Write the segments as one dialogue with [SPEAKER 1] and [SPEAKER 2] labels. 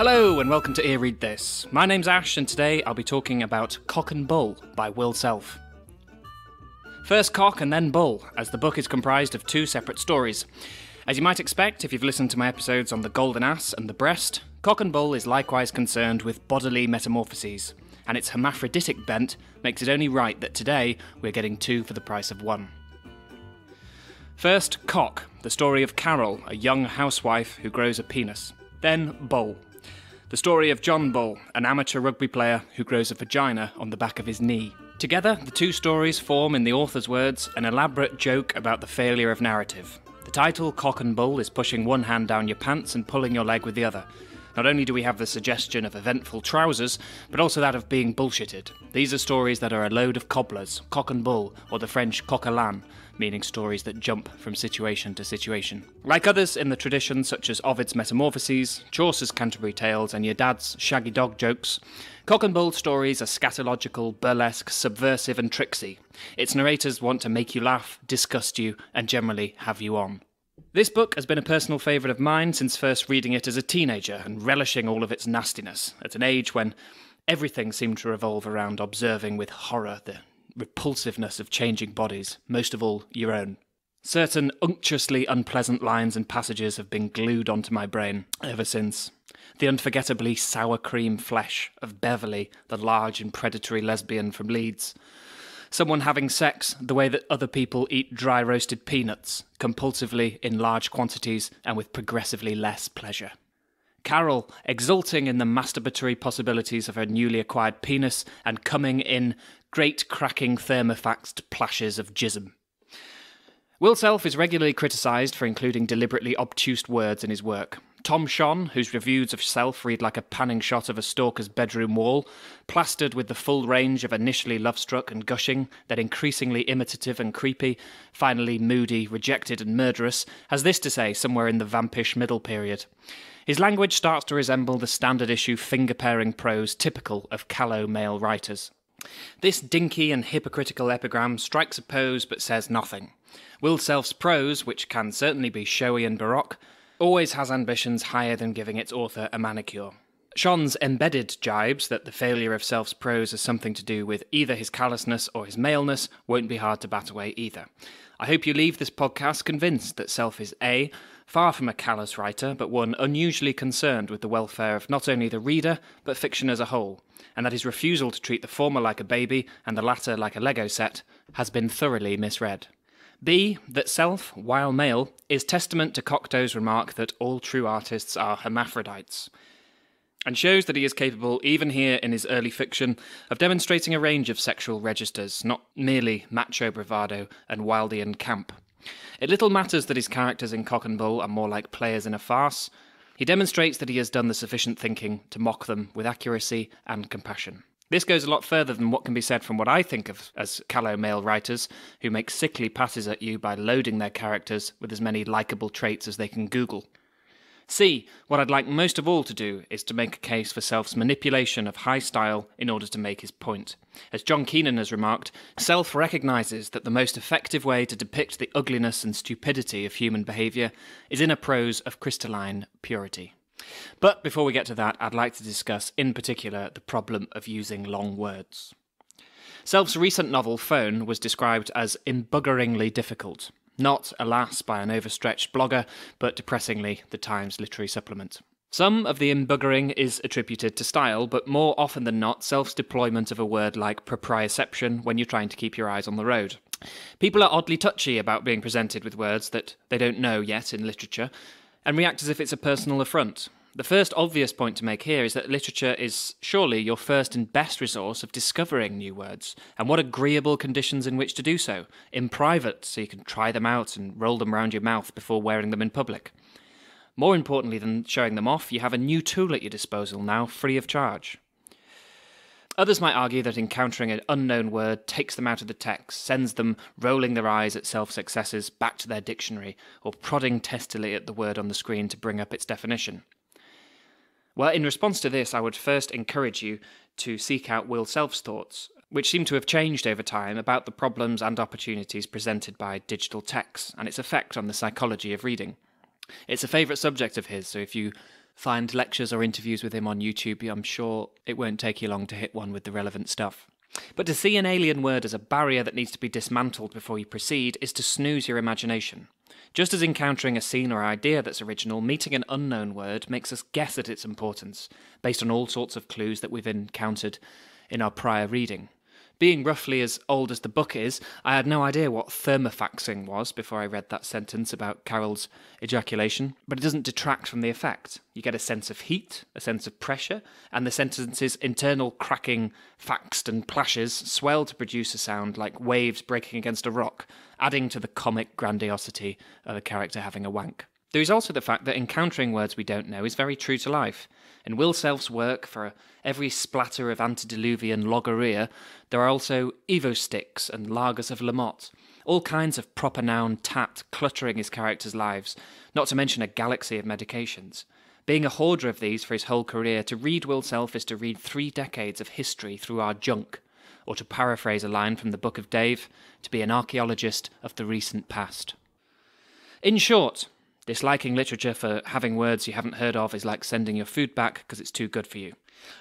[SPEAKER 1] Hello and welcome to Ear Read This. My name's Ash and today I'll be talking about Cock and Bull by Will Self. First Cock and then Bull, as the book is comprised of two separate stories. As you might expect if you've listened to my episodes on the Golden Ass and the Breast, Cock and Bull is likewise concerned with bodily metamorphoses, and its hermaphroditic bent makes it only right that today we're getting two for the price of one. First, Cock, the story of Carol, a young housewife who grows a penis. Then, Bull, the story of John Bull, an amateur rugby player who grows a vagina on the back of his knee. Together, the two stories form, in the author's words, an elaborate joke about the failure of narrative. The title, Cock and Bull, is pushing one hand down your pants and pulling your leg with the other. Not only do we have the suggestion of eventful trousers, but also that of being bullshitted. These are stories that are a load of cobblers, cock and bull, or the French coq à l'âne, meaning stories that jump from situation to situation. Like others in the tradition, such as Ovid's Metamorphoses, Chaucer's Canterbury Tales, and your dad's Shaggy Dog jokes, Cock and Bull stories are scatological, burlesque, subversive, and tricksy. Its narrators want to make you laugh, disgust you, and generally have you on. This book has been a personal favourite of mine since first reading it as a teenager and relishing all of its nastiness, at an age when everything seemed to revolve around observing with horror the repulsiveness of changing bodies, most of all your own. Certain unctuously unpleasant lines and passages have been glued onto my brain ever since. The unforgettably sour cream flesh of Beverly, the large and predatory lesbian from Leeds. Someone having sex the way that other people eat dry roasted peanuts, compulsively in large quantities and with progressively less pleasure. Carol, exulting in the masturbatory possibilities of her newly acquired penis and coming in great cracking thermofaxed plashes of jism. Will Self is regularly criticised for including deliberately obtuse words in his work. Tom Shon, whose reviews of Self read like a panning shot of a stalker's bedroom wall, plastered with the full range of initially love-struck and gushing, then increasingly imitative and creepy, finally moody, rejected and murderous, has this to say somewhere in the vampish middle period. His language starts to resemble the standard issue finger-pairing prose typical of callow male writers. This dinky and hypocritical epigram strikes a pose but says nothing. Will Self's prose, which can certainly be showy and baroque, always has ambitions higher than giving its author a manicure. Sean's embedded jibes that the failure of Self's prose has something to do with either his callousness or his maleness won't be hard to bat away either. I hope you leave this podcast convinced that Self is A, Far from a callous writer, but one unusually concerned with the welfare of not only the reader, but fiction as a whole, and that his refusal to treat the former like a baby and the latter like a Lego set has been thoroughly misread. B. That self, while male, is testament to Cocteau's remark that all true artists are hermaphrodites, and shows that he is capable, even here in his early fiction, of demonstrating a range of sexual registers, not merely macho bravado and Wildean camp. It little matters that his characters in Cock and Bull are more like players in a farce. He demonstrates that he has done the sufficient thinking to mock them with accuracy and compassion. This goes a lot further than what can be said from what I think of as callow male writers who make sickly passes at you by loading their characters with as many likable traits as they can Google. C. What I'd like most of all to do is to make a case for Self's manipulation of high style in order to make his point. As John Keenan has remarked, Self recognises that the most effective way to depict the ugliness and stupidity of human behaviour is in a prose of crystalline purity. But before we get to that, I'd like to discuss in particular the problem of using long words. Self's recent novel, Phone, was described as embuggingly difficult. Not, alas, by an overstretched blogger, but depressingly, the Times literary supplement. Some of the imbuggering is attributed to style, but more often than not, self's deployment of a word like proprioception when you're trying to keep your eyes on the road. People are oddly touchy about being presented with words that they don't know yet in literature and react as if it's a personal affront. The first obvious point to make here is that literature is surely your first and best resource of discovering new words, and what agreeable conditions in which to do so, in private, so you can try them out and roll them round your mouth before wearing them in public. More importantly than showing them off, you have a new tool at your disposal now, free of charge. Others might argue that encountering an unknown word takes them out of the text, sends them rolling their eyes at self successes back to their dictionary, or prodding testily at the word on the screen to bring up its definition. Well, in response to this, I would first encourage you to seek out Will Self's thoughts, which seem to have changed over time about the problems and opportunities presented by digital text and its effect on the psychology of reading. It's a favourite subject of his, so if you find lectures or interviews with him on YouTube, I'm sure it won't take you long to hit one with the relevant stuff. But to see an alien word as a barrier that needs to be dismantled before you proceed is to snooze your imagination. Just as encountering a scene or idea that's original, meeting an unknown word makes us guess at its importance, based on all sorts of clues that we've encountered in our prior reading. Being roughly as old as the book is, I had no idea what thermofaxing was before I read that sentence about Carol's ejaculation, but it doesn't detract from the effect. You get a sense of heat, a sense of pressure, and the sentence's internal cracking, faxed, and plashes swell to produce a sound like waves breaking against a rock adding to the comic grandiosity of a character having a wank. There is also the fact that encountering words we don't know is very true to life. In Will Self's work, for every splatter of antediluvian logorrhea, there are also Evo sticks and lagers of Lamotte, all kinds of proper noun tat cluttering his characters' lives, not to mention a galaxy of medications. Being a hoarder of these for his whole career, to read Will Self is to read three decades of history through our junk or to paraphrase a line from the Book of Dave, to be an archaeologist of the recent past. In short, disliking literature for having words you haven't heard of is like sending your food back because it's too good for you.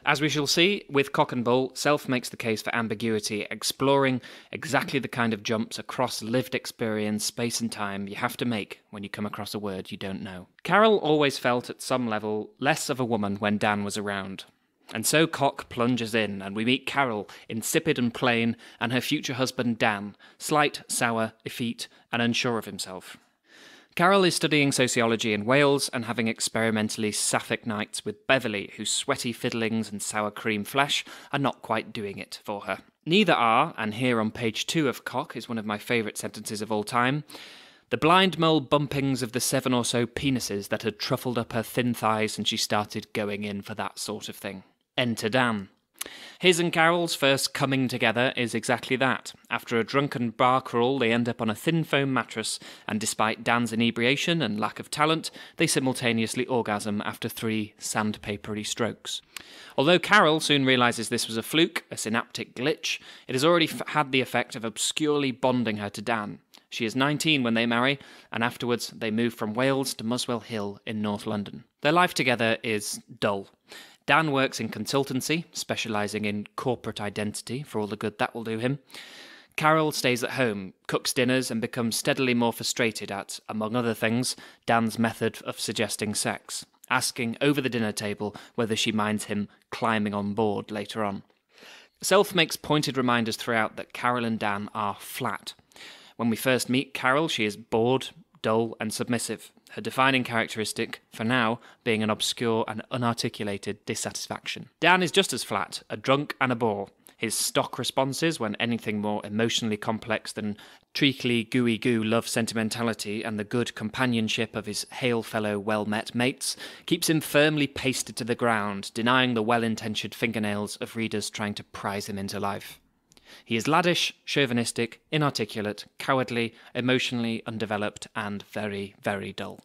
[SPEAKER 1] As we shall see, with Cock and Bull, Self makes the case for ambiguity, exploring exactly the kind of jumps across lived experience, space, and time you have to make when you come across a word you don't know. Carol always felt, at some level, less of a woman when Dan was around. And so Cock plunges in, and we meet Carol, insipid and plain, and her future husband Dan, slight, sour, effete, and unsure of himself. Carol is studying sociology in Wales and having experimentally sapphic nights with Beverly, whose sweaty fiddlings and sour cream flesh are not quite doing it for her. Neither are, and here on page two of Cock is one of my favourite sentences of all time, the blind mole bumpings of the seven or so penises that had truffled up her thin thighs and she started going in for that sort of thing. Enter Dan. His and Carol's first coming together is exactly that. After a drunken bar crawl, they end up on a thin foam mattress, and despite Dan's inebriation and lack of talent, they simultaneously orgasm after three sandpapery strokes. Although Carol soon realises this was a fluke, a synaptic glitch, it has already had the effect of obscurely bonding her to Dan. She is 19 when they marry, and afterwards they move from Wales to Muswell Hill in North London. Their life together is dull. Dan works in consultancy, specialising in corporate identity for all the good that will do him. Carol stays at home, cooks dinners, and becomes steadily more frustrated at, among other things, Dan's method of suggesting sex, asking over the dinner table whether she minds him climbing on board later on. Self makes pointed reminders throughout that Carol and Dan are flat. When we first meet Carol, she is bored, dull, and submissive her defining characteristic, for now, being an obscure and unarticulated dissatisfaction. Dan is just as flat, a drunk and a bore. His stock responses when anything more emotionally complex than treacly, gooey goo love sentimentality and the good companionship of his hail fellow well met mates keeps him firmly pasted to the ground, denying the well intentioned fingernails of readers trying to prise him into life. He is laddish, chauvinistic, inarticulate, cowardly, emotionally undeveloped, and very, very dull.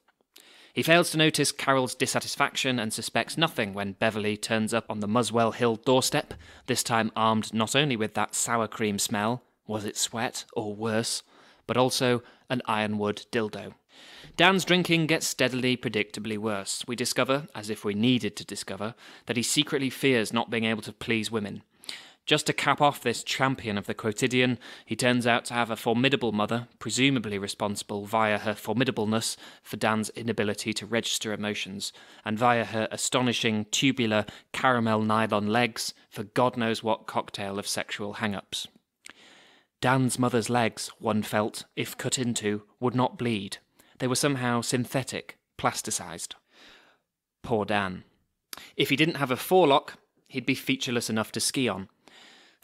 [SPEAKER 1] He fails to notice Carol's dissatisfaction and suspects nothing when Beverly turns up on the Muswell Hill doorstep, this time armed not only with that sour cream smell, was it sweat or worse, but also an ironwood dildo. Dan's drinking gets steadily, predictably worse. We discover, as if we needed to discover, that he secretly fears not being able to please women. Just to cap off this champion of the quotidian, he turns out to have a formidable mother, presumably responsible via her formidableness for Dan's inability to register emotions, and via her astonishing tubular caramel nylon legs for God knows what cocktail of sexual hang ups. Dan's mother's legs, one felt, if cut into, would not bleed. They were somehow synthetic, plasticized. Poor Dan. If he didn't have a forelock, he'd be featureless enough to ski on,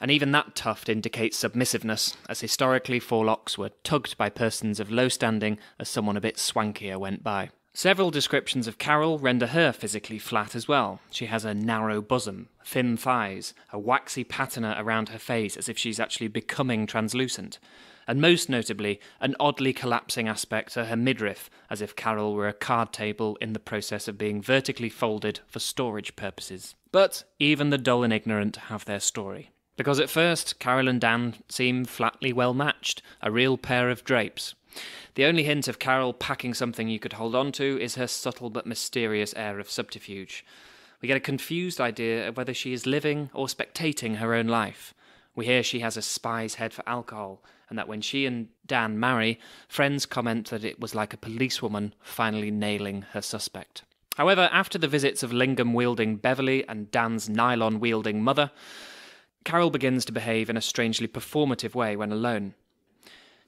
[SPEAKER 1] and even that tuft indicates submissiveness, as historically forelocks were tugged by persons of low standing as someone a bit swankier went by. Several descriptions of Carol render her physically flat as well. She has a narrow bosom, thin thighs, a waxy patina around her face as if she's actually becoming translucent, and most notably, an oddly collapsing aspect to her midriff, as if Carol were a card table in the process of being vertically folded for storage purposes. But even the dull and ignorant have their story because at first Carol and Dan seem flatly well matched, a real pair of drapes. The only hint of Carol packing something you could hold on to is her subtle but mysterious air of subterfuge. We get a confused idea of whether she is living or spectating her own life. We hear she has a spy's head for alcohol, and that when she and Dan marry, friends comment that it was like a policewoman finally nailing her suspect. However, after the visits of Lingam wielding Beverly and Dan's nylon wielding mother, Carol begins to behave in a strangely performative way when alone.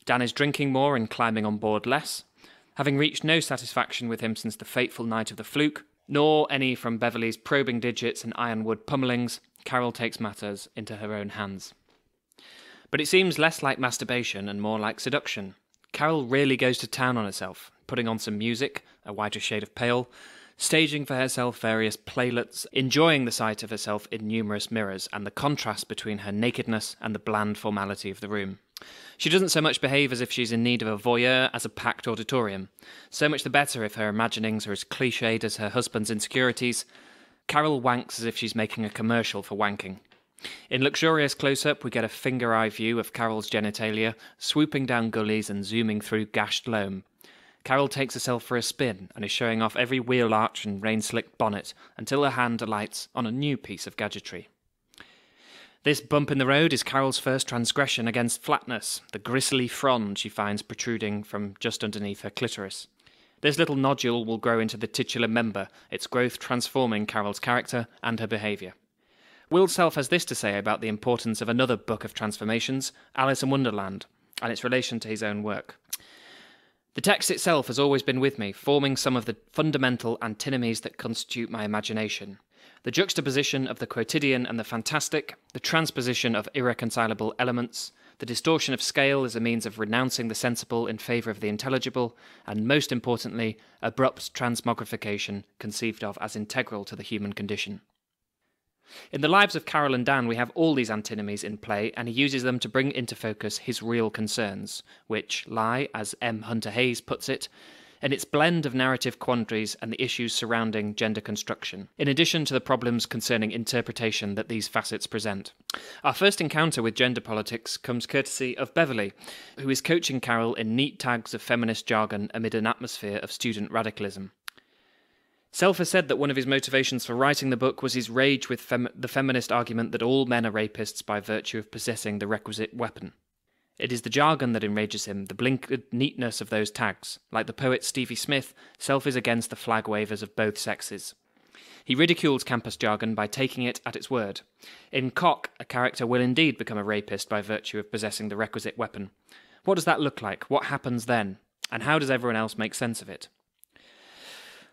[SPEAKER 1] Dan is drinking more and climbing on board less, having reached no satisfaction with him since the fateful night of the fluke, nor any from Beverly's probing digits and ironwood pummelings, Carol takes matters into her own hands. But it seems less like masturbation and more like seduction. Carol really goes to town on herself, putting on some music, a whiter shade of pale, staging for herself various playlets, enjoying the sight of herself in numerous mirrors and the contrast between her nakedness and the bland formality of the room. She doesn't so much behave as if she's in need of a voyeur as a packed auditorium. So much the better if her imaginings are as cliched as her husband's insecurities. Carol wanks as if she's making a commercial for wanking. In luxurious close up, we get a finger eye view of Carol's genitalia, swooping down gullies and zooming through gashed loam, Carol takes herself for a spin and is showing off every wheel arch and rain slicked bonnet until her hand alights on a new piece of gadgetry. This bump in the road is Carol's first transgression against flatness, the gristly frond she finds protruding from just underneath her clitoris. This little nodule will grow into the titular member, its growth transforming Carol's character and her behaviour. Will Self has this to say about the importance of another book of transformations, Alice in Wonderland, and its relation to his own work. The text itself has always been with me, forming some of the fundamental antinomies that constitute my imagination. The juxtaposition of the quotidian and the fantastic, the transposition of irreconcilable elements, the distortion of scale as a means of renouncing the sensible in favour of the intelligible, and most importantly, abrupt transmogrification conceived of as integral to the human condition. In the lives of Carol and Dan, we have all these antinomies in play, and he uses them to bring into focus his real concerns, which lie, as M. Hunter Hayes puts it, in its blend of narrative quandaries and the issues surrounding gender construction, in addition to the problems concerning interpretation that these facets present. Our first encounter with gender politics comes courtesy of Beverly, who is coaching Carol in neat tags of feminist jargon amid an atmosphere of student radicalism. Self said that one of his motivations for writing the book was his rage with fem- the feminist argument that all men are rapists by virtue of possessing the requisite weapon. It is the jargon that enrages him, the blinkered uh, neatness of those tags. Like the poet Stevie Smith, Self is against the flag wavers of both sexes. He ridicules campus jargon by taking it at its word. In Cock, a character will indeed become a rapist by virtue of possessing the requisite weapon. What does that look like? What happens then? And how does everyone else make sense of it?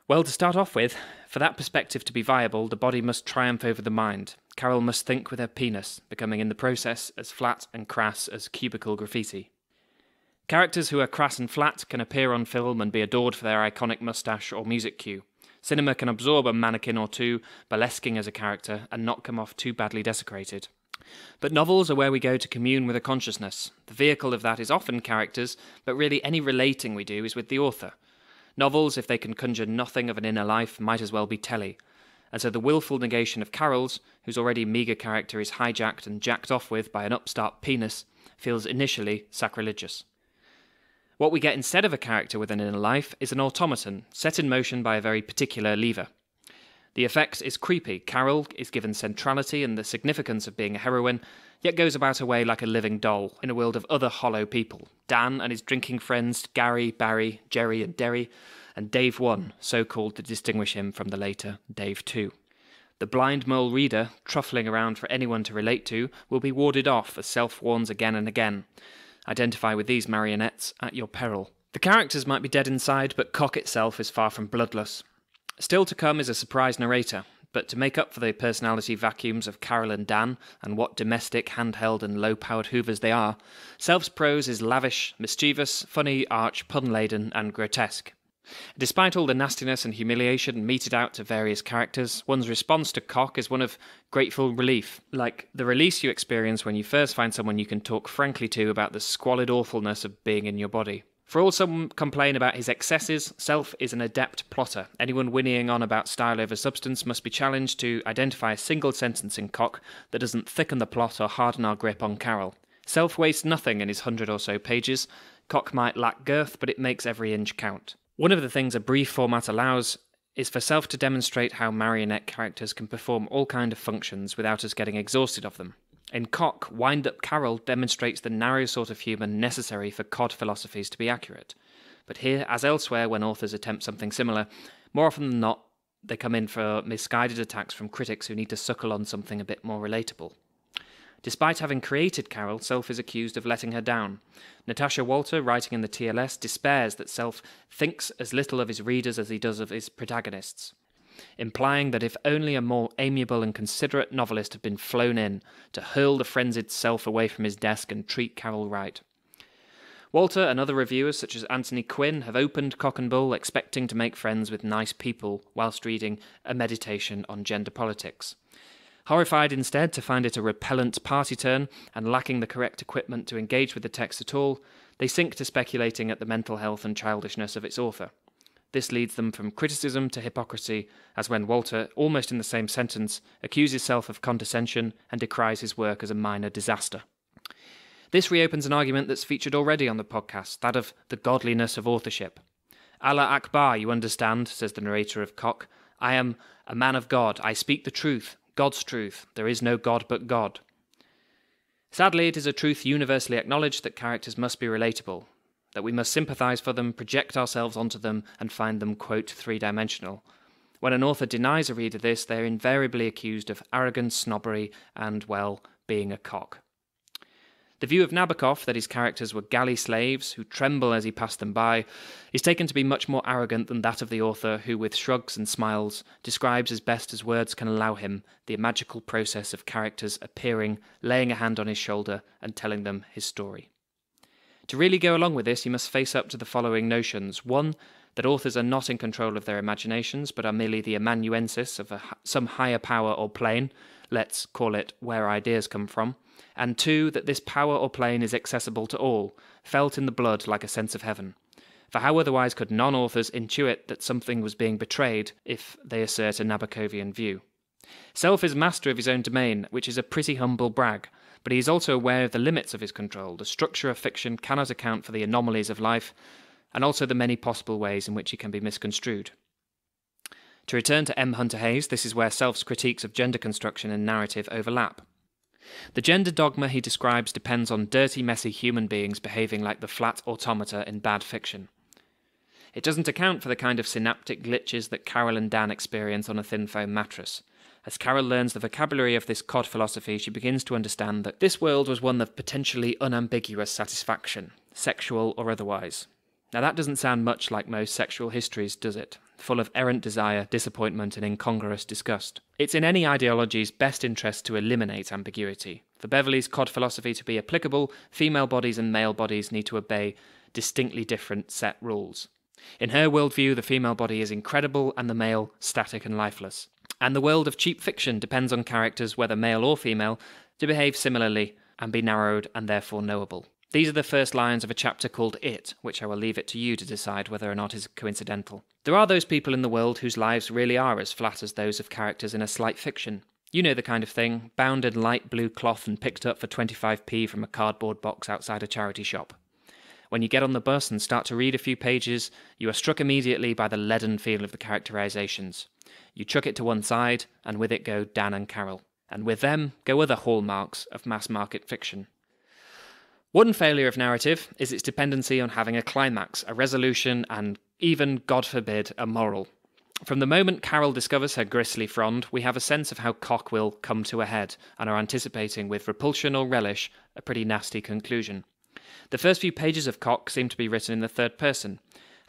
[SPEAKER 1] Well, to start off with, for that perspective to be viable, the body must triumph over the mind. Carol must think with her penis, becoming in the process as flat and crass as cubicle graffiti. Characters who are crass and flat can appear on film and be adored for their iconic mustache or music cue. Cinema can absorb a mannequin or two, burlesquing as a character, and not come off too badly desecrated. But novels are where we go to commune with a consciousness. The vehicle of that is often characters, but really any relating we do is with the author, Novels, if they can conjure nothing of an inner life, might as well be telly. And so the willful negation of Carol's, whose already meagre character is hijacked and jacked off with by an upstart penis, feels initially sacrilegious. What we get instead of a character with an inner life is an automaton, set in motion by a very particular lever. The effect is creepy. Carol is given centrality and the significance of being a heroine, yet goes about her way like a living doll in a world of other hollow people. Dan and his drinking friends, Gary, Barry, Jerry, and Derry, and Dave 1, so called to distinguish him from the later Dave 2. The blind mole reader, truffling around for anyone to relate to, will be warded off as self warns again and again. Identify with these marionettes at your peril. The characters might be dead inside, but Cock itself is far from bloodless. Still to come is a surprise narrator, but to make up for the personality vacuums of Carol and Dan, and what domestic, handheld, and low powered hoovers they are, Self's prose is lavish, mischievous, funny, arch, pun laden, and grotesque. Despite all the nastiness and humiliation meted out to various characters, one's response to Cock is one of grateful relief, like the release you experience when you first find someone you can talk frankly to about the squalid awfulness of being in your body. For all some complain about his excesses, Self is an adept plotter. Anyone whinnying on about style over substance must be challenged to identify a single sentence in Cock that doesn't thicken the plot or harden our grip on Carol. Self wastes nothing in his hundred or so pages. Cock might lack girth, but it makes every inch count. One of the things a brief format allows is for Self to demonstrate how marionette characters can perform all kind of functions without us getting exhausted of them. In Cock, Wind Up Carol demonstrates the narrow sort of humour necessary for cod philosophies to be accurate. But here, as elsewhere, when authors attempt something similar, more often than not, they come in for misguided attacks from critics who need to suckle on something a bit more relatable. Despite having created Carol, Self is accused of letting her down. Natasha Walter, writing in the TLS, despairs that Self thinks as little of his readers as he does of his protagonists implying that if only a more amiable and considerate novelist had been flown in to hurl the frenzied self away from his desk and treat Carol right. Walter and other reviewers, such as Anthony Quinn, have opened Cock and Bull expecting to make friends with nice people whilst reading a meditation on gender politics. Horrified instead to find it a repellent party turn and lacking the correct equipment to engage with the text at all, they sink to speculating at the mental health and childishness of its author. This leads them from criticism to hypocrisy, as when Walter, almost in the same sentence, accuses Self of condescension and decries his work as a minor disaster. This reopens an argument that's featured already on the podcast, that of the godliness of authorship. Allah Akbar, you understand, says the narrator of Cock. I am a man of God. I speak the truth, God's truth. There is no God but God. Sadly, it is a truth universally acknowledged that characters must be relatable, that we must sympathise for them, project ourselves onto them, and find them, quote, three dimensional. When an author denies a reader this, they're invariably accused of arrogance, snobbery, and, well, being a cock. The view of Nabokov that his characters were galley slaves who tremble as he passed them by is taken to be much more arrogant than that of the author who, with shrugs and smiles, describes as best as words can allow him the magical process of characters appearing, laying a hand on his shoulder, and telling them his story. To really go along with this, you must face up to the following notions. One, that authors are not in control of their imaginations, but are merely the amanuensis of a, some higher power or plane. Let's call it where ideas come from. And two, that this power or plane is accessible to all, felt in the blood like a sense of heaven. For how otherwise could non authors intuit that something was being betrayed if they assert a Nabokovian view? Self is master of his own domain, which is a pretty humble brag, but he is also aware of the limits of his control. The structure of fiction cannot account for the anomalies of life, and also the many possible ways in which he can be misconstrued. To return to M. Hunter Hayes, this is where Self's critiques of gender construction and narrative overlap. The gender dogma he describes depends on dirty, messy human beings behaving like the flat automata in bad fiction. It doesn't account for the kind of synaptic glitches that Carol and Dan experience on a thin foam mattress. As Carol learns the vocabulary of this cod philosophy, she begins to understand that this world was one of potentially unambiguous satisfaction, sexual or otherwise. Now, that doesn't sound much like most sexual histories, does it? Full of errant desire, disappointment, and incongruous disgust. It's in any ideology's best interest to eliminate ambiguity. For Beverly's cod philosophy to be applicable, female bodies and male bodies need to obey distinctly different set rules. In her worldview, the female body is incredible and the male static and lifeless. And the world of cheap fiction depends on characters, whether male or female, to behave similarly and be narrowed and therefore knowable. These are the first lines of a chapter called It, which I will leave it to you to decide whether or not is coincidental. There are those people in the world whose lives really are as flat as those of characters in a slight fiction. You know the kind of thing, bound in light blue cloth and picked up for 25p from a cardboard box outside a charity shop. When you get on the bus and start to read a few pages, you are struck immediately by the leaden feel of the characterizations. You chuck it to one side, and with it go Dan and Carol. And with them go other hallmarks of mass market fiction. One failure of narrative is its dependency on having a climax, a resolution, and even, God forbid, a moral. From the moment Carol discovers her grisly frond, we have a sense of how cock will come to a head and are anticipating with repulsion or relish a pretty nasty conclusion. The first few pages of Cock seem to be written in the third person.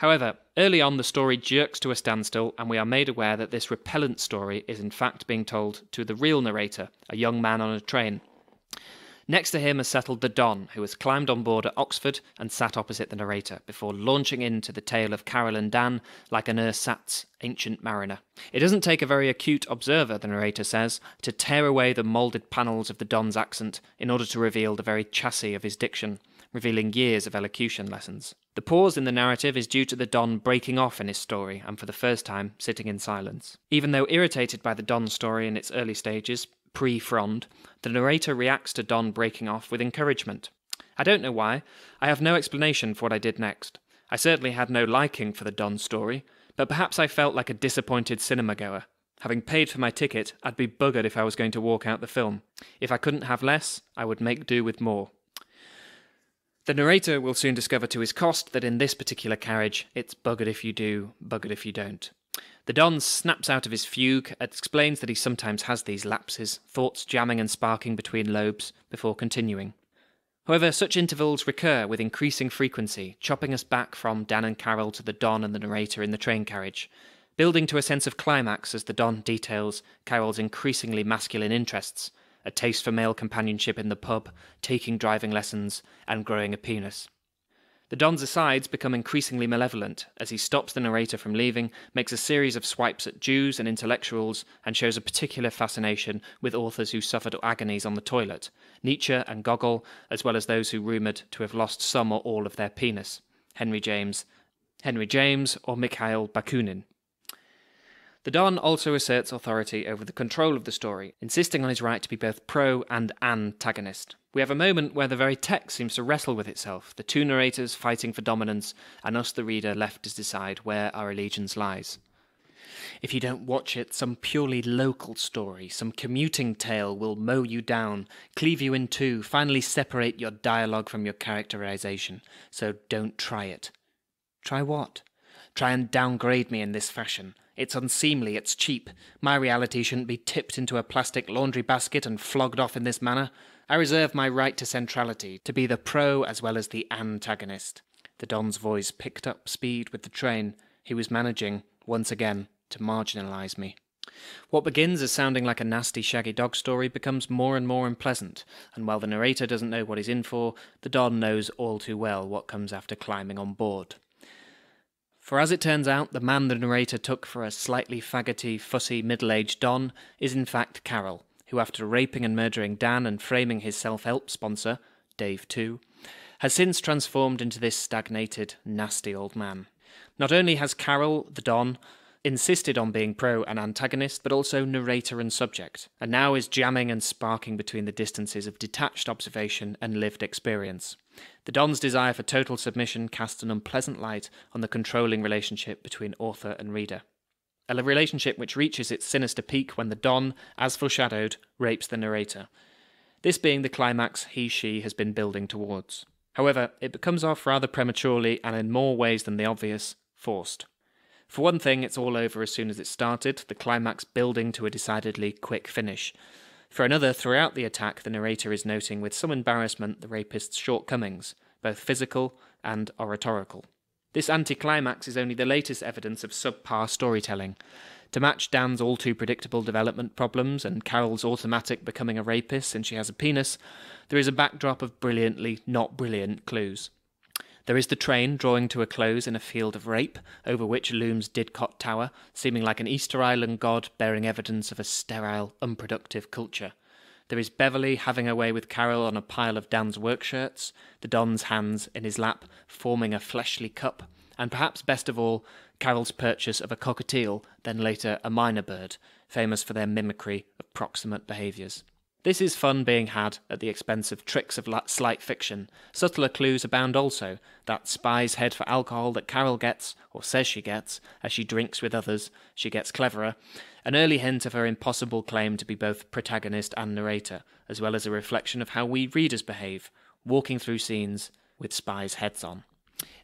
[SPEAKER 1] However, early on, the story jerks to a standstill, and we are made aware that this repellent story is in fact being told to the real narrator, a young man on a train. Next to him has settled the Don, who has climbed on board at Oxford and sat opposite the narrator, before launching into the tale of Carol and Dan like an ersatz ancient mariner. It doesn't take a very acute observer, the narrator says, to tear away the moulded panels of the Don's accent in order to reveal the very chassis of his diction, revealing years of elocution lessons. The pause in the narrative is due to the Don breaking off in his story and for the first time sitting in silence. Even though irritated by the Don story in its early stages, pre Frond, the narrator reacts to Don breaking off with encouragement. I don't know why. I have no explanation for what I did next. I certainly had no liking for the Don story, but perhaps I felt like a disappointed cinema goer. Having paid for my ticket, I'd be buggered if I was going to walk out the film. If I couldn't have less, I would make do with more. The narrator will soon discover to his cost that in this particular carriage, it's buggered if you do, buggered if you don't. The Don snaps out of his fugue, explains that he sometimes has these lapses, thoughts jamming and sparking between lobes, before continuing. However, such intervals recur with increasing frequency, chopping us back from Dan and Carol to the Don and the narrator in the train carriage, building to a sense of climax as the Don details Carol's increasingly masculine interests, a taste for male companionship in the pub, taking driving lessons, and growing a penis. The Don's asides become increasingly malevolent as he stops the narrator from leaving, makes a series of swipes at Jews and intellectuals, and shows a particular fascination with authors who suffered agonies on the toilet Nietzsche and Gogol, as well as those who rumoured to have lost some or all of their penis Henry James, Henry James, or Mikhail Bakunin. The Don also asserts authority over the control of the story, insisting on his right to be both pro and antagonist. We have a moment where the very text seems to wrestle with itself, the two narrators fighting for dominance, and us, the reader, left to decide where our allegiance lies. If you don't watch it, some purely local story, some commuting tale will mow you down, cleave you in two, finally separate your dialogue from your characterization. So don't try it. Try what? Try and downgrade me in this fashion. It's unseemly, it's cheap. My reality shouldn't be tipped into a plastic laundry basket and flogged off in this manner. I reserve my right to centrality, to be the pro as well as the antagonist. The Don's voice picked up speed with the train. He was managing, once again, to marginalise me. What begins as sounding like a nasty, shaggy dog story becomes more and more unpleasant, and while the narrator doesn't know what he's in for, the Don knows all too well what comes after climbing on board. For as it turns out, the man the narrator took for a slightly faggoty, fussy, middle aged Don is in fact Carol, who, after raping and murdering Dan and framing his self help sponsor, Dave too, has since transformed into this stagnated, nasty old man. Not only has Carol, the Don, insisted on being pro and antagonist, but also narrator and subject, and now is jamming and sparking between the distances of detached observation and lived experience. The Don's desire for total submission casts an unpleasant light on the controlling relationship between author and reader. A relationship which reaches its sinister peak when the Don, as foreshadowed, rapes the narrator. This being the climax he she has been building towards. However, it becomes off rather prematurely and in more ways than the obvious, forced. For one thing, it's all over as soon as it started, the climax building to a decidedly quick finish. For another, throughout the attack, the narrator is noting with some embarrassment the rapist's shortcomings, both physical and oratorical. This anticlimax is only the latest evidence of subpar storytelling. To match Dan's all too predictable development problems and Carol's automatic becoming a rapist since she has a penis, there is a backdrop of brilliantly not brilliant clues. There is the train drawing to a close in a field of rape, over which looms Didcot Tower, seeming like an Easter Island god bearing evidence of a sterile, unproductive culture. There is Beverly having a way with Carol on a pile of Dan's work shirts, the Don's hands in his lap, forming a fleshly cup, and perhaps best of all, Carol's purchase of a cockatiel, then later a minor bird, famous for their mimicry of proximate behaviours. This is fun being had at the expense of tricks of slight fiction. Subtler clues abound also that spy's head for alcohol that Carol gets, or says she gets, as she drinks with others, she gets cleverer, an early hint of her impossible claim to be both protagonist and narrator, as well as a reflection of how we readers behave, walking through scenes with spies' heads on.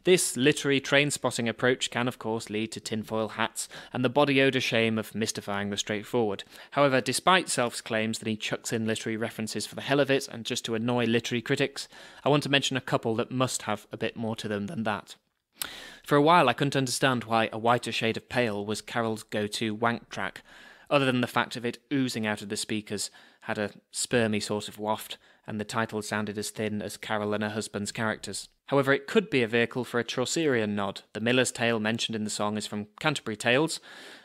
[SPEAKER 1] This literary train spotting approach can, of course, lead to tinfoil hats and the body odour shame of mystifying the straightforward. However, despite Self's claims that he chucks in literary references for the hell of it and just to annoy literary critics, I want to mention a couple that must have a bit more to them than that. For a while, I couldn't understand why A Whiter Shade of Pale was Carol's go to wank track, other than the fact of it oozing out of the speakers had a spermy sort of waft, and the title sounded as thin as Carol and her husband's characters. However, it could be a vehicle for a Chaucerian nod. The miller's tale mentioned in the song is from Canterbury Tales,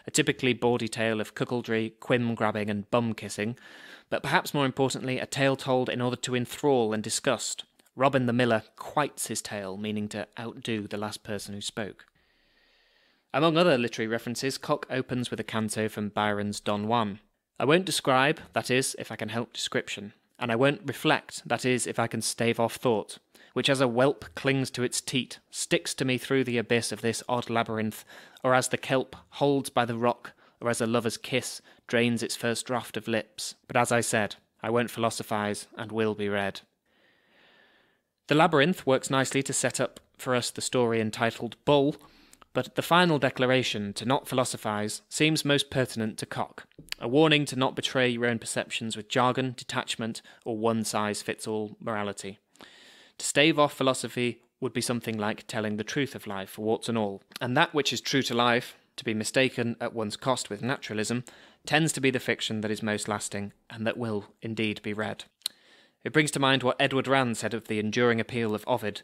[SPEAKER 1] a typically bawdy tale of cuckoldry, quim grabbing, and bum kissing, but perhaps more importantly, a tale told in order to enthrall and disgust. Robin the miller quites his tale, meaning to outdo the last person who spoke. Among other literary references, Cock opens with a canto from Byron's Don Juan. I won't describe, that is, if I can help description, and I won't reflect, that is, if I can stave off thought which as a whelp clings to its teat, sticks to me through the abyss of this odd labyrinth, or as the kelp holds by the rock, or as a lover's kiss drains its first draught of lips. But as I said, I won't philosophize and will be read. The labyrinth works nicely to set up for us the story entitled Bull, but the final declaration to not philosophize seems most pertinent to Cock, a warning to not betray your own perceptions with jargon, detachment, or one size fits all morality. To stave off philosophy would be something like telling the truth of life, warts and all. And that which is true to life, to be mistaken at one's cost with naturalism, tends to be the fiction that is most lasting and that will indeed be read. It brings to mind what Edward Rand said of the enduring appeal of Ovid.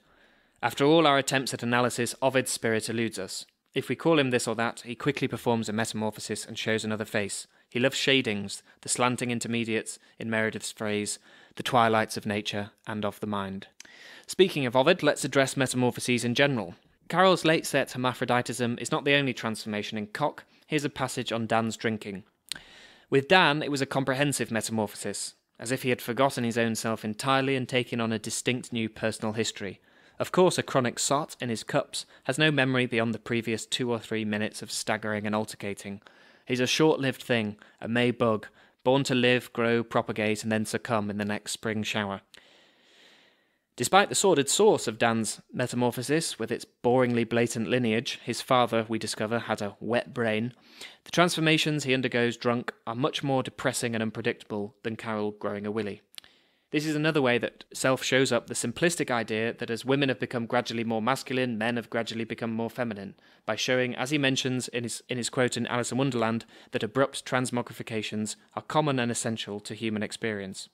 [SPEAKER 1] After all our attempts at analysis, Ovid's spirit eludes us. If we call him this or that, he quickly performs a metamorphosis and shows another face. He loves shadings, the slanting intermediates, in Meredith's phrase, the twilights of nature and of the mind. Speaking of Ovid, let's address metamorphoses in general. Carroll's late set hermaphroditism is not the only transformation in Cock. Here's a passage on Dan's drinking. With Dan, it was a comprehensive metamorphosis, as if he had forgotten his own self entirely and taken on a distinct new personal history. Of course, a chronic sot in his cups has no memory beyond the previous two or three minutes of staggering and altercating. He's a short lived thing, a May bug, born to live, grow, propagate, and then succumb in the next spring shower. Despite the sordid source of Dan's metamorphosis, with its boringly blatant lineage, his father, we discover, had a wet brain, the transformations he undergoes drunk are much more depressing and unpredictable than Carol growing a willy. This is another way that self shows up the simplistic idea that as women have become gradually more masculine, men have gradually become more feminine, by showing, as he mentions in his, in his quote in Alice in Wonderland, that abrupt transmogrifications are common and essential to human experience.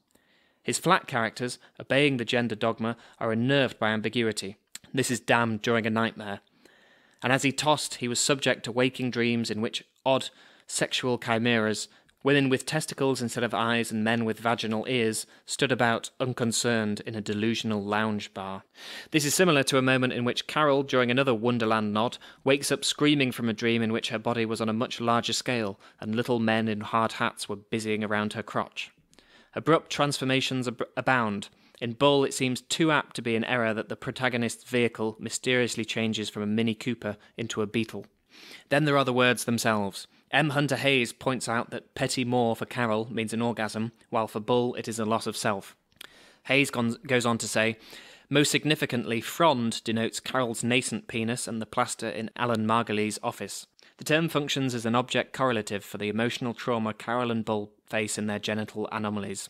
[SPEAKER 1] His flat characters, obeying the gender dogma, are unnerved by ambiguity. This is damned during a nightmare. And as he tossed, he was subject to waking dreams in which odd sexual chimeras Women with testicles instead of eyes and men with vaginal ears stood about unconcerned in a delusional lounge bar. This is similar to a moment in which Carol, during another Wonderland nod, wakes up screaming from a dream in which her body was on a much larger scale and little men in hard hats were busying around her crotch. Abrupt transformations ab- abound. In Bull, it seems too apt to be an error that the protagonist's vehicle mysteriously changes from a Mini Cooper into a Beetle. Then there are the words themselves. M. Hunter Hayes points out that petty more for Carol means an orgasm, while for Bull it is a loss of self. Hayes goes on to say, most significantly, frond denotes Carol's nascent penis and the plaster in Alan Margulies' office. The term functions as an object correlative for the emotional trauma Carol and Bull face in their genital anomalies.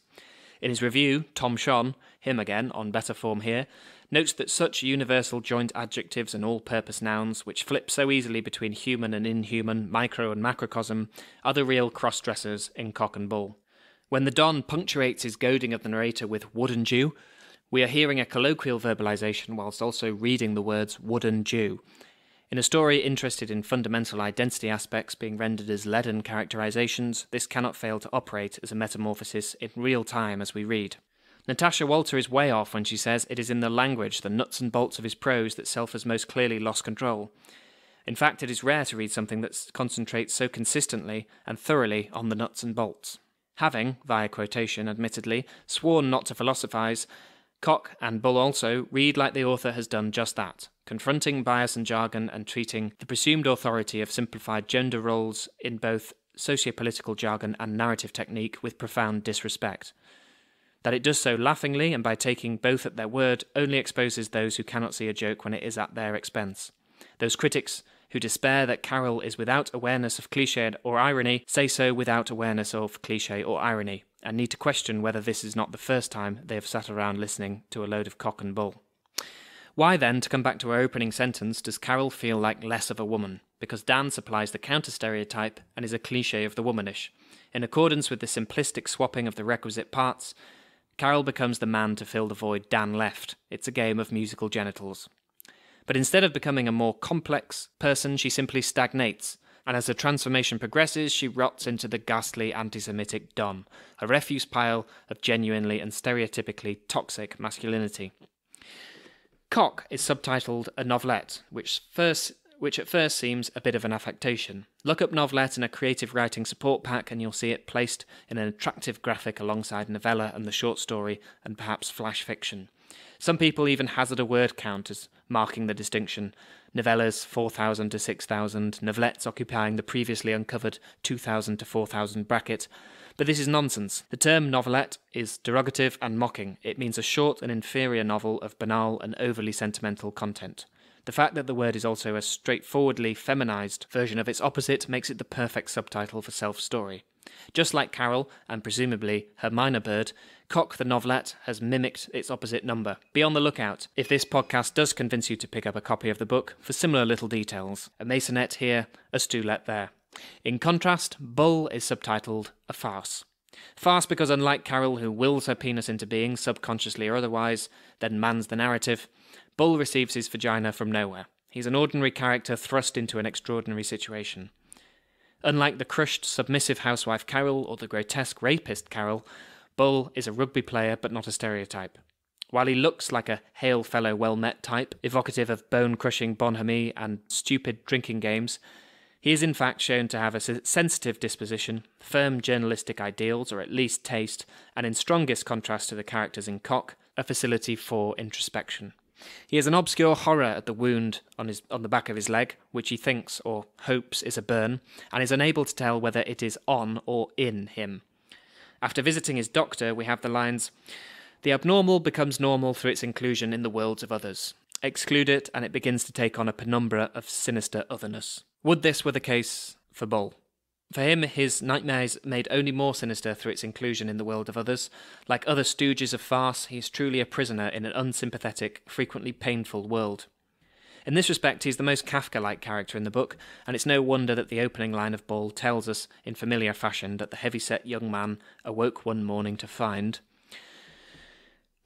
[SPEAKER 1] In his review, Tom Sean, him again, on better form here, notes that such universal joined adjectives and all purpose nouns, which flip so easily between human and inhuman, micro and macrocosm, are the real cross dressers in Cock and Bull. When the Don punctuates his goading of the narrator with wooden Jew, we are hearing a colloquial verbalization whilst also reading the words wooden Jew. In a story interested in fundamental identity aspects being rendered as leaden characterizations, this cannot fail to operate as a metamorphosis in real time as we read. Natasha Walter is way off when she says it is in the language, the nuts and bolts of his prose, that Self has most clearly lost control. In fact, it is rare to read something that concentrates so consistently and thoroughly on the nuts and bolts. Having, via quotation admittedly, sworn not to philosophise, Cock and Bull also read like the author has done just that, confronting bias and jargon and treating the presumed authority of simplified gender roles in both sociopolitical jargon and narrative technique with profound disrespect. That it does so laughingly and by taking both at their word only exposes those who cannot see a joke when it is at their expense. Those critics who despair that Carroll is without awareness of cliche or irony say so without awareness of cliche or irony, and need to question whether this is not the first time they have sat around listening to a load of cock and bull. Why then, to come back to our opening sentence, does Carol feel like less of a woman? Because Dan supplies the counter stereotype and is a cliche of the womanish. In accordance with the simplistic swapping of the requisite parts, Carol becomes the man to fill the void Dan left. It's a game of musical genitals. But instead of becoming a more complex person, she simply stagnates, and as her transformation progresses, she rots into the ghastly anti Semitic Dom, a refuse pile of genuinely and stereotypically toxic masculinity. Cock is subtitled a novelette, which first which at first seems a bit of an affectation. Look up Novlet in a creative writing support pack and you'll see it placed in an attractive graphic alongside novella and the short story and perhaps flash fiction. Some people even hazard a word count as marking the distinction. Novellas 4,000 to 6,000, novelettes occupying the previously uncovered 2,000 to 4,000 bracket. But this is nonsense. The term novelette is derogative and mocking. It means a short and inferior novel of banal and overly sentimental content. The fact that the word is also a straightforwardly feminized version of its opposite makes it the perfect subtitle for self story. Just like Carol, and presumably her minor bird, Cock the novelette has mimicked its opposite number. Be on the lookout if this podcast does convince you to pick up a copy of the book for similar little details. A masonette here, a stewlet there. In contrast, Bull is subtitled A Farce. Farce because, unlike Carol, who wills her penis into being, subconsciously or otherwise, then mans the narrative, Bull receives his vagina from nowhere. He's an ordinary character thrust into an extraordinary situation. Unlike the crushed, submissive housewife Carol or the grotesque rapist Carol, Bull is a rugby player but not a stereotype. While he looks like a hail fellow well met type, evocative of bone crushing bonhomie and stupid drinking games, he is in fact shown to have a sensitive disposition, firm journalistic ideals, or at least taste, and in strongest contrast to the characters in Cock, a facility for introspection. He has an obscure horror at the wound on his on the back of his leg, which he thinks or hopes is a burn, and is unable to tell whether it is on or in him. After visiting his doctor, we have the lines The abnormal becomes normal through its inclusion in the worlds of others. Exclude it, and it begins to take on a penumbra of sinister otherness. Would this were the case for Bull? For him, his nightmares made only more sinister through its inclusion in the world of others. Like other stooges of farce, he is truly a prisoner in an unsympathetic, frequently painful world. In this respect, he's the most Kafka like character in the book, and it's no wonder that the opening line of Ball tells us, in familiar fashion, that the heavy-set young man awoke one morning to find.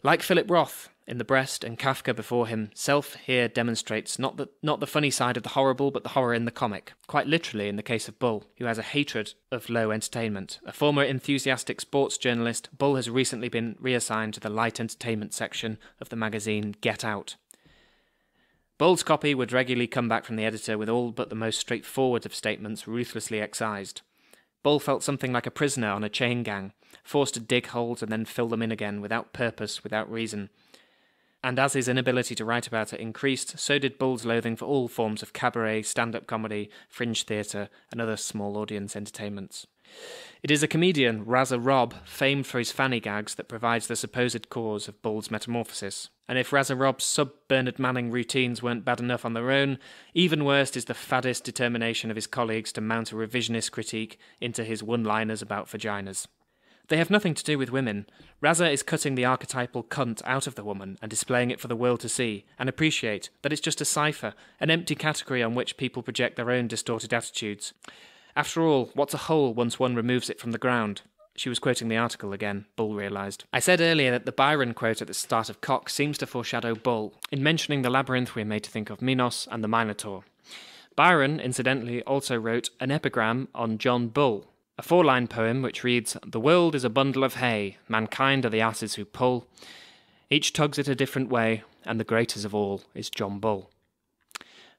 [SPEAKER 1] Like Philip Roth, in the breast, and Kafka before him, self here demonstrates not the, not the funny side of the horrible, but the horror in the comic, quite literally in the case of Bull, who has a hatred of low entertainment. A former enthusiastic sports journalist, Bull has recently been reassigned to the light entertainment section of the magazine Get Out. Bull's copy would regularly come back from the editor with all but the most straightforward of statements ruthlessly excised. Bull felt something like a prisoner on a chain gang, forced to dig holes and then fill them in again without purpose, without reason and as his inability to write about it increased, so did Bull's loathing for all forms of cabaret, stand up comedy, fringe theatre, and other small audience entertainments. It is a comedian, Razza Rob, famed for his fanny gags, that provides the supposed cause of Bull's metamorphosis. And if Razza Rob's sub Bernard Manning routines weren't bad enough on their own, even worse is the faddist determination of his colleagues to mount a revisionist critique into his one liners about vaginas. They have nothing to do with women. Raza is cutting the archetypal cunt out of the woman and displaying it for the world to see and appreciate that it's just a cipher, an empty category on which people project their own distorted attitudes. After all, what's a hole once one removes it from the ground? She was quoting the article again, Bull realised. I said earlier that the Byron quote at the start of Cock seems to foreshadow Bull, in mentioning the labyrinth we are made to think of Minos and the Minotaur. Byron, incidentally, also wrote an epigram on John Bull, a four line poem which reads The world is a bundle of hay, mankind are the asses who pull. Each tugs it a different way, and the greatest of all is John Bull.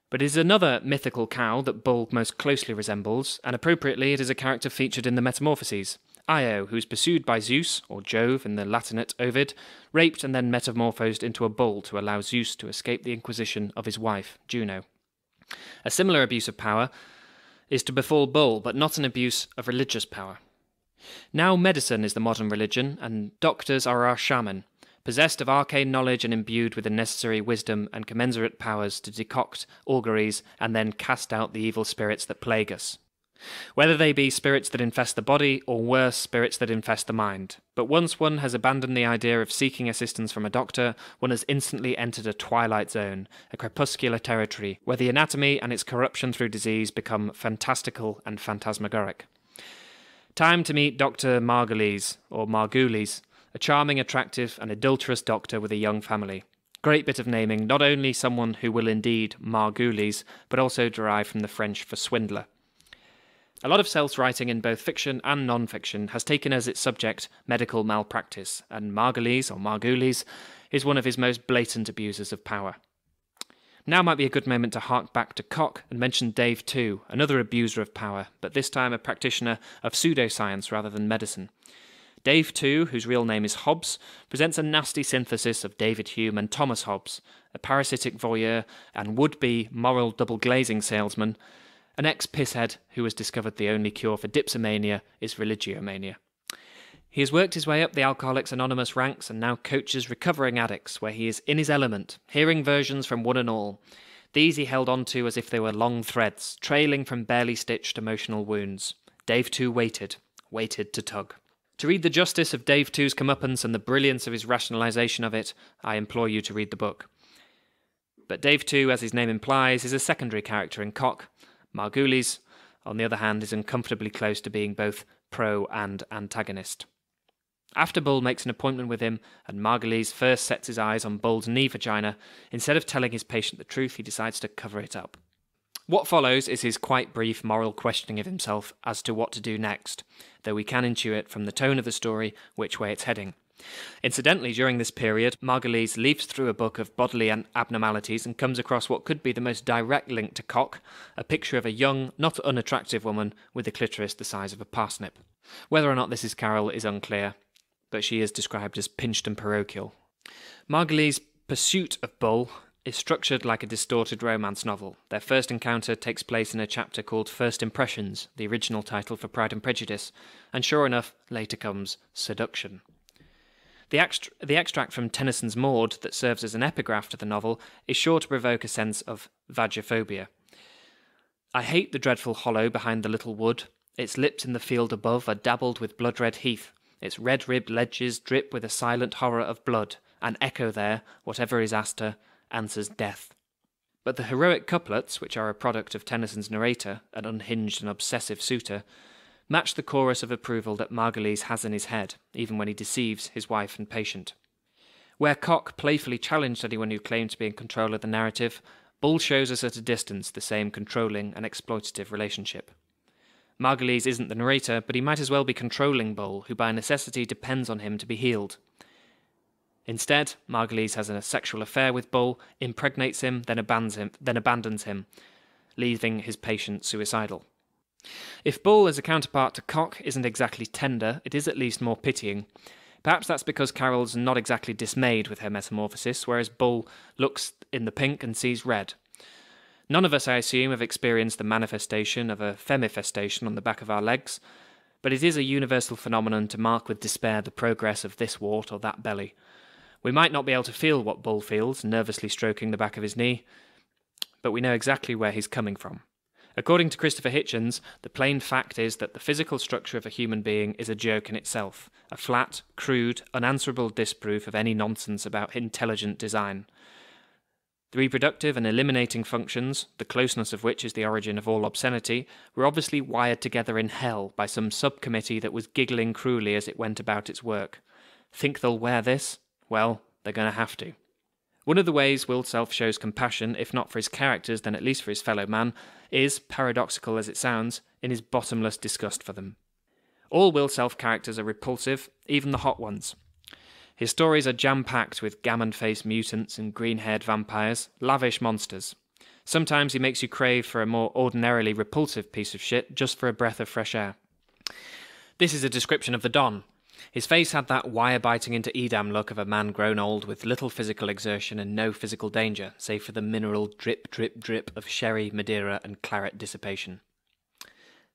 [SPEAKER 1] But it is another mythical cow that Bull most closely resembles, and appropriately it is a character featured in the Metamorphoses. Io, who is pursued by Zeus, or Jove in the Latinate Ovid, raped and then metamorphosed into a bull to allow Zeus to escape the inquisition of his wife, Juno. A similar abuse of power is to befall bull, but not an abuse of religious power. Now medicine is the modern religion, and doctors are our shaman, possessed of arcane knowledge and imbued with the necessary wisdom and commensurate powers to decoct auguries and then cast out the evil spirits that plague us whether they be spirits that infest the body or worse, spirits that infest the mind. But once one has abandoned the idea of seeking assistance from a doctor, one has instantly entered a twilight zone, a crepuscular territory, where the anatomy and its corruption through disease become fantastical and phantasmagoric. Time to meet Dr. Margulies, or Margulies, a charming, attractive, and adulterous doctor with a young family. Great bit of naming, not only someone who will indeed Margulies, but also derived from the French for swindler. A lot of Self's writing in both fiction and non fiction has taken as its subject medical malpractice, and Margulies, or Margulies, is one of his most blatant abusers of power. Now might be a good moment to hark back to Koch and mention Dave too, another abuser of power, but this time a practitioner of pseudoscience rather than medicine. Dave too, whose real name is Hobbes, presents a nasty synthesis of David Hume and Thomas Hobbes, a parasitic voyeur and would be moral double glazing salesman an ex pisshead who has discovered the only cure for dipsomania is religiomania. He has worked his way up the Alcoholics Anonymous ranks and now coaches recovering addicts, where he is in his element, hearing versions from one and all. These he held on to as if they were long threads, trailing from barely stitched emotional wounds. Dave too waited, waited to tug. To read the justice of Dave two's comeuppance and the brilliance of his rationalization of it, I implore you to read the book. But Dave two, as his name implies, is a secondary character in Cock, Margulies, on the other hand, is uncomfortably close to being both pro and antagonist. After Bull makes an appointment with him and Margulies first sets his eyes on Bull's knee vagina, instead of telling his patient the truth, he decides to cover it up. What follows is his quite brief moral questioning of himself as to what to do next, though we can intuit from the tone of the story which way it's heading. Incidentally, during this period, Margulies leaps through a book of bodily abnormalities and comes across what could be the most direct link to cock a picture of a young, not unattractive woman with a clitoris the size of a parsnip. Whether or not this is Carol is unclear, but she is described as pinched and parochial. Margulies' pursuit of Bull is structured like a distorted romance novel. Their first encounter takes place in a chapter called First Impressions, the original title for Pride and Prejudice, and sure enough, later comes Seduction. The, ext- the extract from Tennyson's Maud that serves as an epigraph to the novel is sure to provoke a sense of vagophobia. I hate the dreadful hollow behind the little wood. Its lips in the field above are dabbled with blood red heath. Its red ribbed ledges drip with a silent horror of blood. An echo there, whatever is asked her, answers death. But the heroic couplets, which are a product of Tennyson's narrator, an unhinged and obsessive suitor, match the chorus of approval that Margulies has in his head, even when he deceives his wife and patient. Where Cock playfully challenged anyone who claimed to be in control of the narrative, Bull shows us at a distance the same controlling and exploitative relationship. Margulies isn't the narrator, but he might as well be controlling Bull, who by necessity depends on him to be healed. Instead, Margulies has a sexual affair with Bull, impregnates him, then abandons him, then abandons him leaving his patient suicidal. If bull as a counterpart to cock isn't exactly tender, it is at least more pitying. Perhaps that's because Carol's not exactly dismayed with her metamorphosis, whereas Bull looks in the pink and sees red. None of us, I assume, have experienced the manifestation of a femifestation on the back of our legs, but it is a universal phenomenon to mark with despair the progress of this wart or that belly. We might not be able to feel what Bull feels, nervously stroking the back of his knee, but we know exactly where he's coming from. According to Christopher Hitchens, the plain fact is that the physical structure of a human being is a joke in itself, a flat, crude, unanswerable disproof of any nonsense about intelligent design. The reproductive and eliminating functions, the closeness of which is the origin of all obscenity, were obviously wired together in hell by some subcommittee that was giggling cruelly as it went about its work. Think they'll wear this? Well, they're going to have to. One of the ways Will Self shows compassion, if not for his characters, then at least for his fellow man, is, paradoxical as it sounds, in his bottomless disgust for them. All Will Self characters are repulsive, even the hot ones. His stories are jam packed with gammon faced mutants and green haired vampires, lavish monsters. Sometimes he makes you crave for a more ordinarily repulsive piece of shit just for a breath of fresh air. This is a description of the Don, his face had that wire biting into Edam look of a man grown old with little physical exertion and no physical danger, save for the mineral drip, drip, drip of sherry, Madeira, and claret dissipation.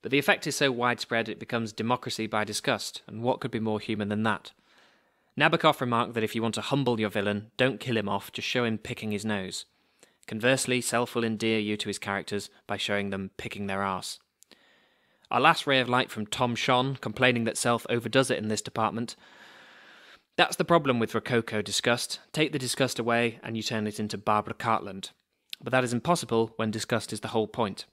[SPEAKER 1] But the effect is so widespread it becomes democracy by disgust, and what could be more human than that? Nabokov remarked that if you want to humble your villain, don't kill him off, just show him picking his nose. Conversely, self will endear you to his characters by showing them picking their arse. Our last ray of light from Tom Shon, complaining that self overdoes it in this department. That's the problem with Rococo disgust. Take the disgust away and you turn it into Barbara Cartland. But that is impossible when disgust is the whole point.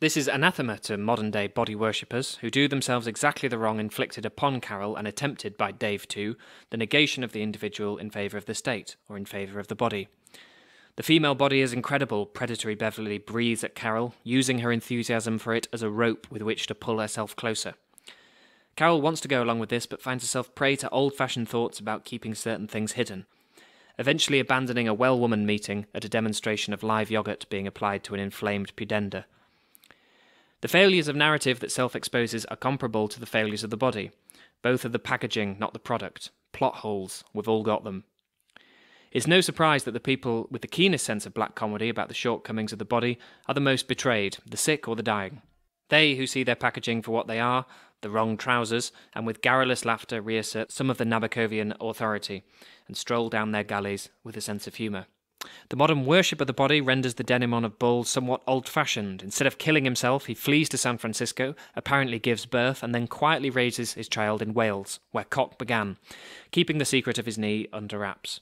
[SPEAKER 1] This is anathema to modern day body worshippers who do themselves exactly the wrong inflicted upon Carol and attempted by Dave too, the negation of the individual in favour of the state or in favour of the body. The female body is incredible. Predatory Beverly breathes at Carol, using her enthusiasm for it as a rope with which to pull herself closer. Carol wants to go along with this, but finds herself prey to old fashioned thoughts about keeping certain things hidden, eventually abandoning a well woman meeting at a demonstration of live yogurt being applied to an inflamed pudenda. The failures of narrative that self exposes are comparable to the failures of the body. Both are the packaging, not the product. Plot holes, we've all got them. It's no surprise that the people with the keenest sense of black comedy about the shortcomings of the body are the most betrayed, the sick or the dying. They who see their packaging for what they are, the wrong trousers, and with garrulous laughter reassert some of the Nabokovian authority and stroll down their galleys with a sense of humour. The modern worship of the body renders the denimon of Bull somewhat old fashioned. Instead of killing himself, he flees to San Francisco, apparently gives birth, and then quietly raises his child in Wales, where Cock began, keeping the secret of his knee under wraps.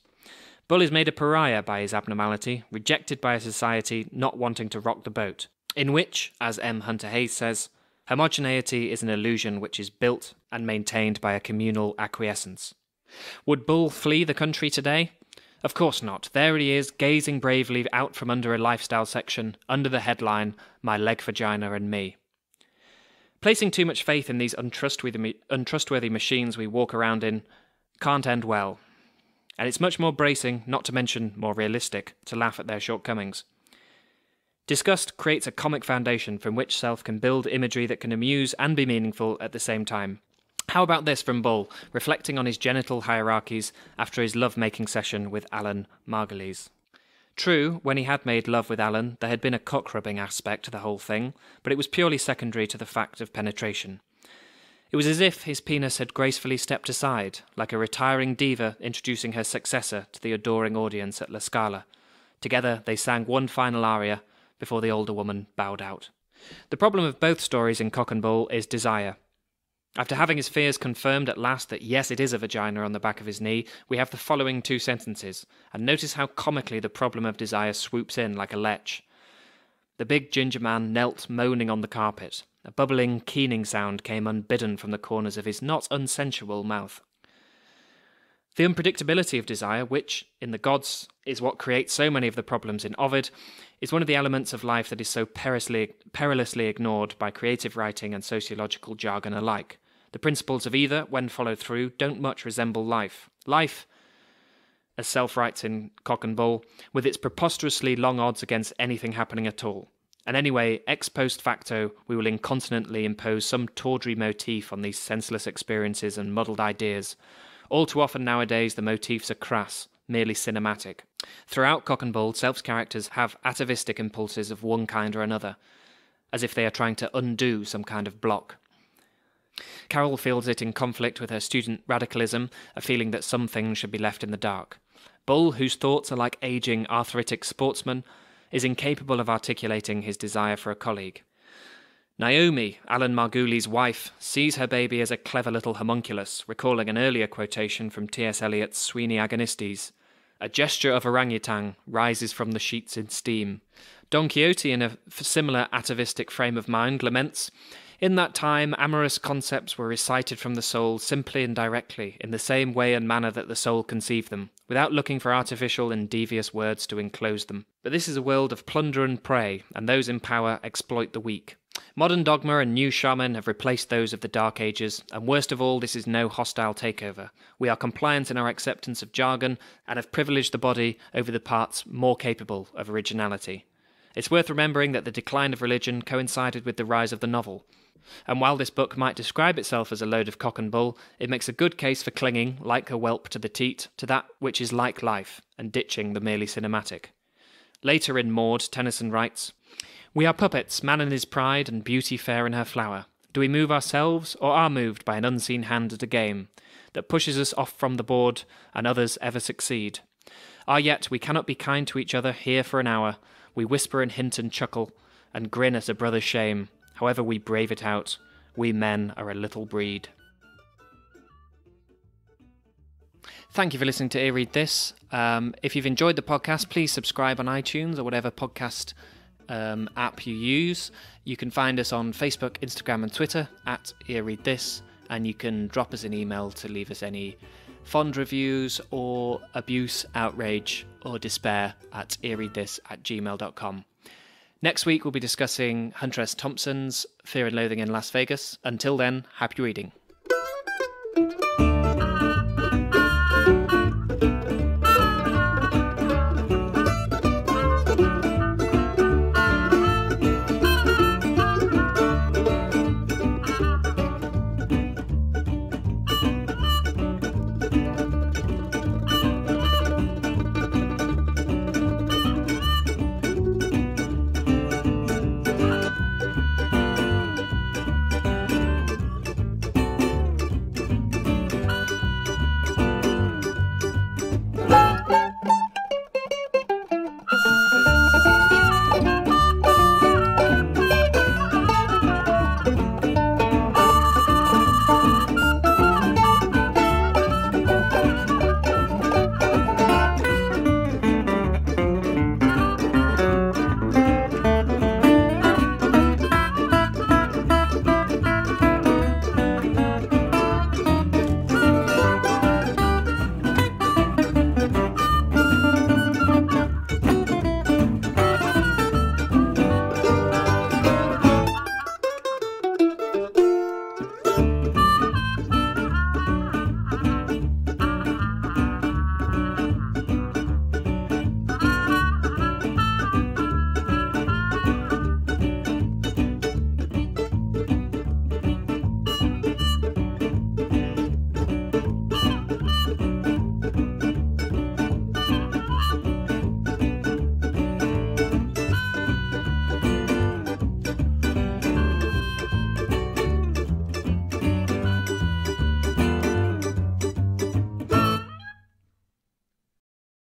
[SPEAKER 1] Bull is made a pariah by his abnormality, rejected by a society not wanting to rock the boat, in which, as M. Hunter Hayes says, homogeneity is an illusion which is built and maintained by a communal acquiescence. Would Bull flee the country today? Of course not. There he is, gazing bravely out from under a lifestyle section, under the headline, My Leg Vagina and Me. Placing too much faith in these untrustworthy, untrustworthy machines we walk around in can't end well, and it's much more bracing, not to mention more realistic, to laugh at their shortcomings. Disgust creates a comic foundation from which self can build imagery that can amuse and be meaningful at the same time. How about this from Bull, reflecting on his genital hierarchies after his lovemaking session with Alan Margulies? True, when he had made love with Alan, there had been a cock rubbing aspect to the whole thing, but it was purely secondary to the fact of penetration. It was as if his penis had gracefully stepped aside, like a retiring diva introducing her successor to the adoring audience at La Scala. Together they sang one final aria before the older woman bowed out. The problem of both stories in Cock and Bull is desire. After having his fears confirmed at last that yes, it is a vagina on the back of his knee, we have the following two sentences, and notice how comically the problem of desire swoops in like a lech. The big ginger man knelt moaning on the carpet. A bubbling, keening sound came unbidden from the corners of his not unsensual mouth. The unpredictability of desire, which, in the gods, is what creates so many of the problems in Ovid, is one of the elements of life that is so perilously, perilously ignored by creative writing and sociological jargon alike. The principles of either, when followed through, don't much resemble life. Life, as self writes in Cock and Bull, with its preposterously long odds against anything happening at all. And anyway, ex post facto, we will incontinently impose some tawdry motif on these senseless experiences and muddled ideas. All too often nowadays, the motifs are crass, merely cinematic. Throughout Cock and Bull, Self's characters have atavistic impulses of one kind or another, as if they are trying to undo some kind of block. Carol feels it in conflict with her student radicalism, a feeling that some things should be left in the dark. Bull, whose thoughts are like aging, arthritic sportsmen, is incapable of articulating his desire for a colleague. Naomi, Alan Margulies' wife, sees her baby as a clever little homunculus, recalling an earlier quotation from T.S. Eliot's Sweeney Agonistes. A gesture of orangutan rises from the sheets in steam. Don Quixote, in a similar atavistic frame of mind, laments in that time, amorous concepts were recited from the soul simply and directly, in the same way and manner that the soul conceived them, without looking for artificial and devious words to enclose them. But this is a world of plunder and prey, and those in power exploit the weak. Modern dogma and new shaman have replaced those of the Dark Ages, and worst of all, this is no hostile takeover. We are compliant in our acceptance of jargon and have privileged the body over the parts more capable of originality. It's worth remembering that the decline of religion coincided with the rise of the novel, and while this book might describe itself as a load of cock and bull, it makes a good case for clinging, like a whelp to the teat, to that which is like life, and ditching the merely cinematic. Later in Maud, Tennyson writes We are puppets, man in his pride, and beauty fair in her flower. Do we move ourselves, or are moved by an unseen hand at a game that pushes us off from the board, and others ever succeed? Are ah, yet we cannot be kind to each other here for an hour. We whisper and hint and chuckle, and grin at a brother's shame. However, we brave it out. We men are a little breed. Thank you for listening to Ear Read This. Um, if you've enjoyed the podcast, please subscribe on iTunes or whatever podcast um, app you use. You can find us on Facebook, Instagram, and Twitter at Ear Read This, and you can drop us an email to leave us any fond reviews or abuse, outrage, or despair at earreadthis at gmail.com. Next week, we'll be discussing Hunter S. Thompson's Fear and Loathing in Las Vegas. Until then, happy reading.